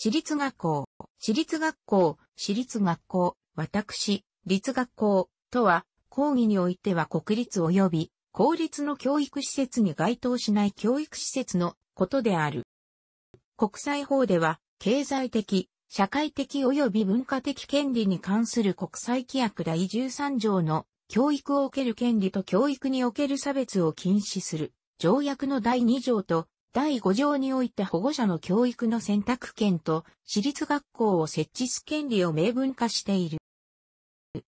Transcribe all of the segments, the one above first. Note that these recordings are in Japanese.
私立学校、私立学校、私立学校、私、立学校、とは、講義においては国立及び、公立の教育施設に該当しない教育施設のことである。国際法では、経済的、社会的及び文化的権利に関する国際規約第13条の教育を受ける権利と教育における差別を禁止する条約の第2条と第5条において保護者の教育の選択権と私立学校を設置す権利を明文化している。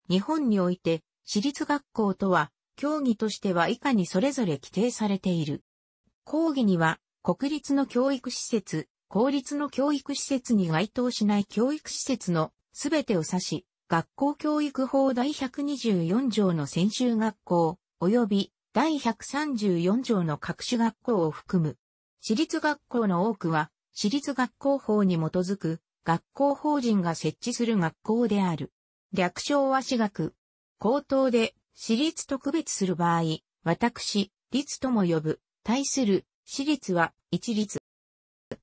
日本において私立学校とは協議としては以下にそれぞれ規定されている。講義には国立の教育施設、公立の教育施設に該当しない教育施設のすべてを指し、学校教育法第124条の専修学校、及び第134条の各種学校を含む。私立学校の多くは、私立学校法に基づく、学校法人が設置する学校である。略称は私学。口頭で、私立と区別する場合、私、立とも呼ぶ。対する、私立は、一律。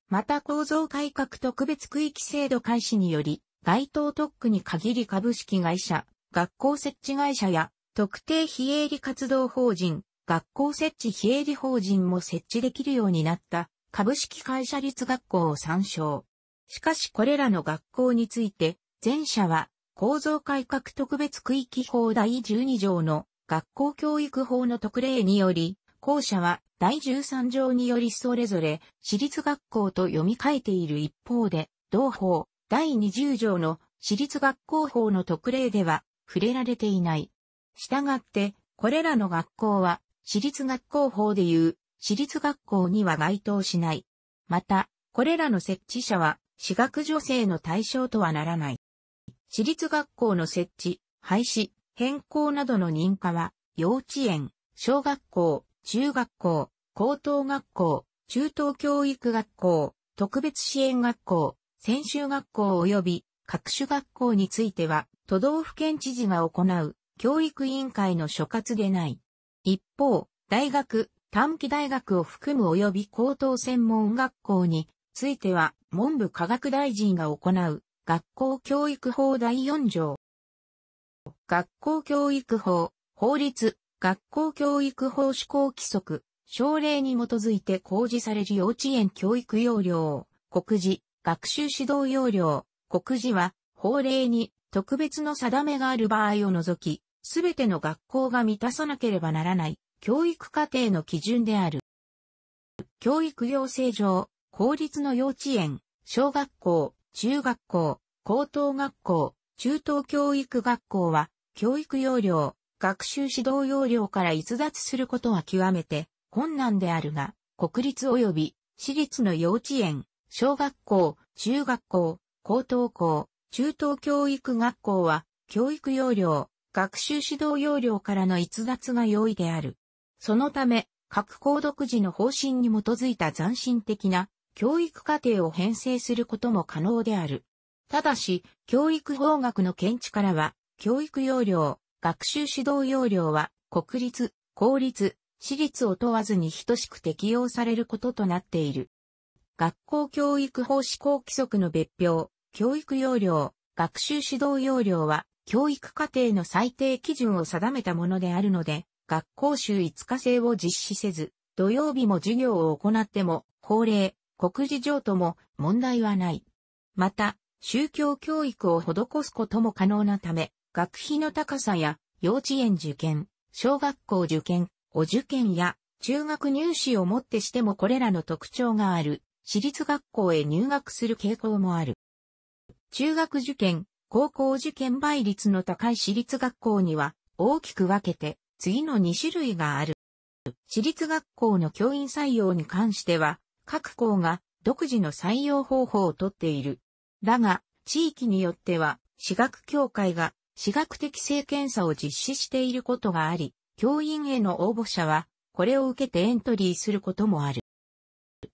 また構造改革特別区域制度開始により、該当特区に限り株式会社、学校設置会社や、特定非営利活動法人、学校設置非営利法人も設置できるようになった株式会社立学校を参照。しかしこれらの学校について、前者は構造改革特別区域法第12条の学校教育法の特例により、後者は第13条によりそれぞれ私立学校と読み替えている一方で、同法第20条の私立学校法の特例では触れられていない。したがって、これらの学校は私立学校法でいう、私立学校には該当しない。また、これらの設置者は、私学助成の対象とはならない。私立学校の設置、廃止、変更などの認可は、幼稚園、小学校、中学校、高等学校、中等教育学校、特別支援学校、専修学校及び各種学校については、都道府県知事が行う教育委員会の所轄でない。一方、大学、短期大学を含む及び高等専門学校については文部科学大臣が行う学校教育法第4条。学校教育法、法律、学校教育法施行規則、省令に基づいて公示される幼稚園教育要領、告示、学習指導要領、告示は法令に特別の定めがある場合を除き、すべての学校が満たさなければならない教育課程の基準である。教育行政上、公立の幼稚園、小学校、中学校、高等学校、中等教育学校は、教育要領、学習指導要領から逸脱することは極めて困難であるが、国立及び私立の幼稚園、小学校、中学校、高等校、中等教育学校は、教育要領、学習指導要領からの逸脱が容易である。そのため、各校独自の方針に基づいた斬新的な教育課程を編成することも可能である。ただし、教育法学の見地からは、教育要領、学習指導要領は、国立、公立、私立を問わずに等しく適用されることとなっている。学校教育法施行規則の別表、教育要領、学習指導要領は、教育課程の最低基準を定めたものであるので、学校週5日制を実施せず、土曜日も授業を行っても、法令、告示上とも問題はない。また、宗教教育を施すことも可能なため、学費の高さや幼稚園受験、小学校受験、お受験や中学入試をもってしてもこれらの特徴がある、私立学校へ入学する傾向もある。中学受験、高校受験倍率の高い私立学校には大きく分けて次の2種類がある。私立学校の教員採用に関しては各校が独自の採用方法をとっている。だが地域によっては私学協会が私学適性検査を実施していることがあり、教員への応募者はこれを受けてエントリーすることもある。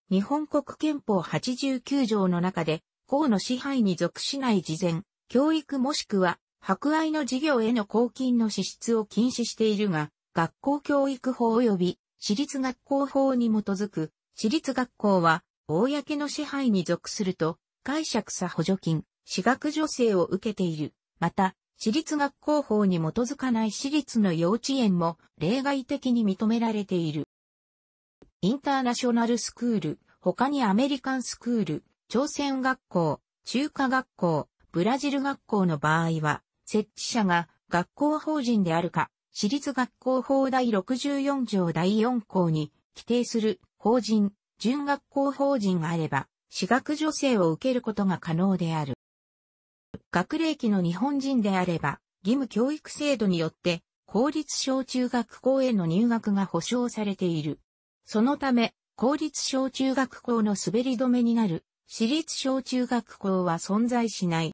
日本国憲法89条の中で、公の支配に属しない事前、教育もしくは、博愛の事業への公金の支出を禁止しているが、学校教育法及び、私立学校法に基づく、私立学校は、公の支配に属すると、解釈さ補助金、私学助成を受けている。また、私立学校法に基づかない私立の幼稚園も例外的に認められている。インターナショナルスクール、他にアメリカンスクール、朝鮮学校、中華学校、ブラジル学校の場合は、設置者が学校法人であるか、私立学校法第64条第4項に規定する法人、準学校法人があれば、私学助成を受けることが可能である。学齢期の日本人であれば、義務教育制度によって、公立小中学校への入学が保障されている。そのため、公立小中学校の滑り止めになる、私立小中学校は存在しない。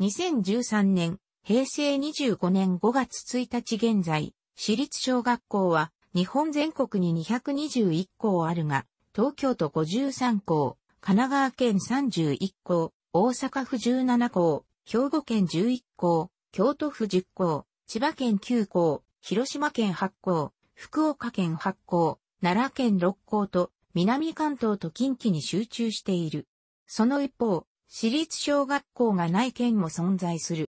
2013年、平成25年5月1日現在、私立小学校は日本全国に221校あるが、東京都53校、神奈川県31校、大阪府17校、兵庫県11校、京都府10校、千葉県9校、広島県8校、福岡県8校、奈良県6校と、南関東と近畿に集中している。その一方、私立小学校がない県も存在する。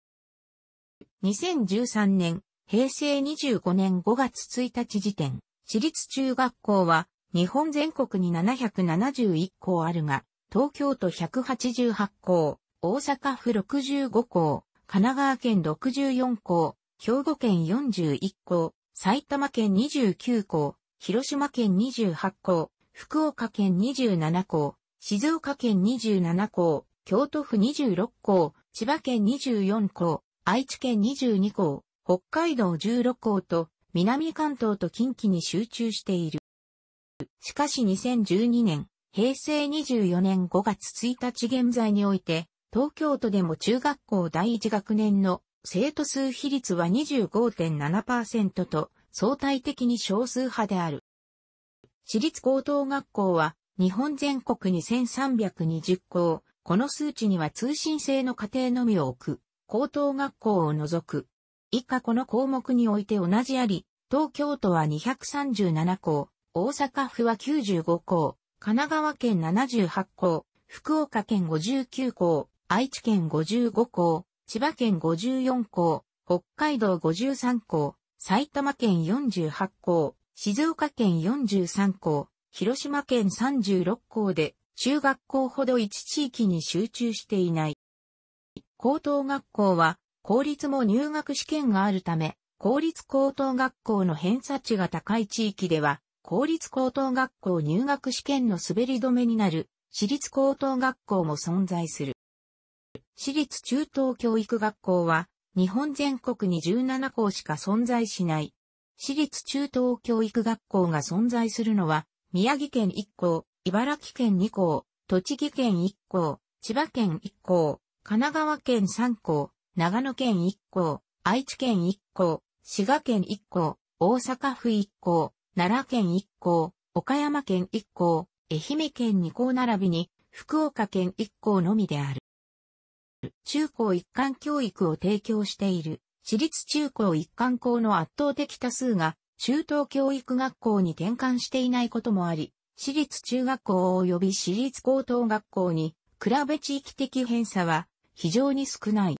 2013年、平成25年5月1日時点、私立中学校は日本全国に771校あるが、東京都188校、大阪府65校、神奈川県64校、兵庫県41校、埼玉県29校、広島県28校、福岡県27校、静岡県27校、京都府26校、千葉県24校、愛知県22校、北海道16校と、南関東と近畿に集中している。しかし2012年、平成24年5月1日現在において、東京都でも中学校第一学年の生徒数比率は25.7%と相対的に少数派である。私立高等学校は日本全国に1320校、この数値には通信制の家庭のみを置く、高等学校を除く。以下この項目において同じあり、東京都は237校、大阪府は95校、神奈川県78校、福岡県59校、愛知県55校、千葉県54校、北海道53校、埼玉県48校、静岡県43校、広島県36校で中学校ほど一地域に集中していない。高等学校は、公立も入学試験があるため、公立高等学校の偏差値が高い地域では、公立高等学校入学試験の滑り止めになる、私立高等学校も存在する。私立中等教育学校は、日本全国に17校しか存在しない。私立中等教育学校が存在するのは、宮城県1校、茨城県2校、栃木県1校、千葉県1校、神奈川県3校、長野県1校、愛知県1校、滋賀県1校、大阪府1校、奈良県1校、岡山県1校、愛媛県2校並びに、福岡県1校のみである。中高一貫教育を提供している、私立中高一貫校の圧倒的多数が、中等教育学校に転換していないこともあり、私立中学校及び私立高等学校に比べ地域的偏差は非常に少ない。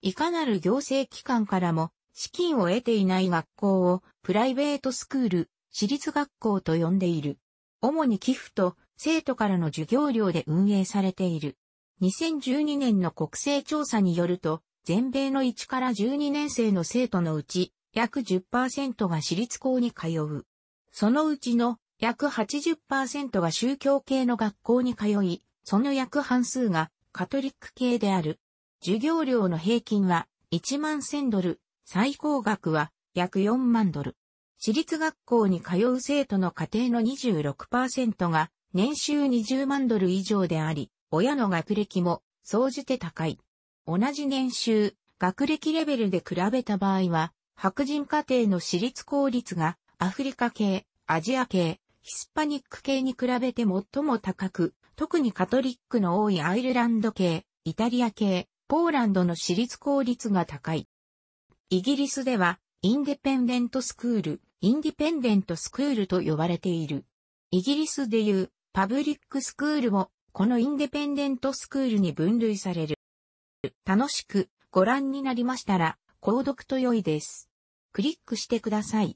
いかなる行政機関からも資金を得ていない学校をプライベートスクール、私立学校と呼んでいる。主に寄付と生徒からの授業料で運営されている。2012年の国勢調査によると、全米の1から12年生の生徒のうち、約10%が私立校に通う。そのうちの約80%が宗教系の学校に通い、その約半数がカトリック系である。授業料の平均は1万1000ドル、最高額は約4万ドル。私立学校に通う生徒の家庭の26%が年収20万ドル以上であり、親の学歴も総じて高い。同じ年収、学歴レベルで比べた場合は、白人家庭の私立公立がアフリカ系、アジア系、ヒスパニック系に比べて最も高く、特にカトリックの多いアイルランド系、イタリア系、ポーランドの私立公立が高い。イギリスでは、インデペンデントスクール、インディペンデントスクールと呼ばれている。イギリスでいう、パブリックスクールも、このインデペンデントスクールに分類される。楽しくご覧になりましたら、購読と良いです。クリックしてください。